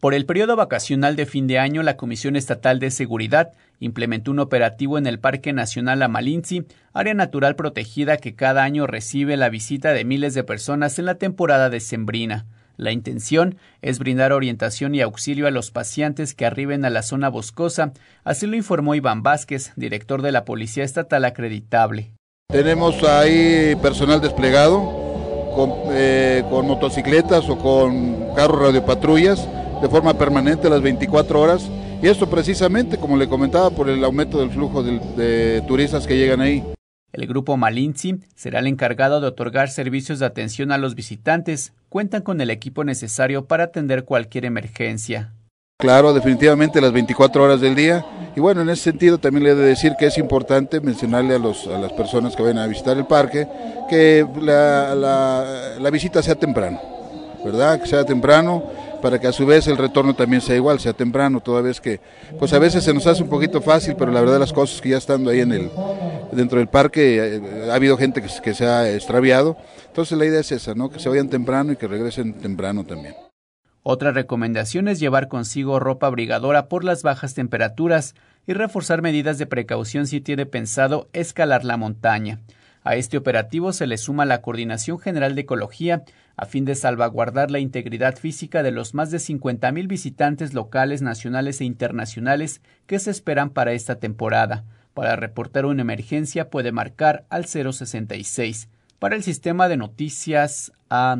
Por el periodo vacacional de fin de año, la Comisión Estatal de Seguridad implementó un operativo en el Parque Nacional Amalinzi, área natural protegida que cada año recibe la visita de miles de personas en la temporada decembrina. La intención es brindar orientación y auxilio a los pacientes que arriben a la zona boscosa, así lo informó Iván Vázquez, director de la Policía Estatal acreditable. Tenemos ahí personal desplegado con, eh, con motocicletas o con carros radiopatrullas de forma permanente las 24 horas. Y esto precisamente, como le comentaba, por el aumento del flujo de, turistas que llegan ahí. El grupo Malinzi será el encargado de otorgar servicios de atención a los visitantes. Cuentan con el equipo necesario para atender cualquier emergencia. Claro, definitivamente las 24 horas del día. Y bueno, en ese sentido también le he de decir que es importante mencionarle a, los, a las personas que vayan a visitar el parque que la, la visita sea temprano, ¿verdad? Que sea temprano para que a su vez el retorno también sea igual, sea temprano, toda vez que, pues a veces se nos hace un poquito fácil, pero la verdad las cosas que ya estando ahí en el, dentro del parque eh, ha habido gente que, se ha extraviado, entonces la idea es esa, ¿no? que se vayan temprano y que regresen temprano también. Otra recomendación es llevar consigo ropa abrigadora por las bajas temperaturas y reforzar medidas de precaución si tiene pensado escalar la montaña. A este operativo se le suma la Coordinación General de Ecología a fin de salvaguardar la integridad física de los más de mil visitantes locales, nacionales e internacionales que se esperan para esta temporada. Para reportar una emergencia puede marcar al 066. Para el sistema de noticias a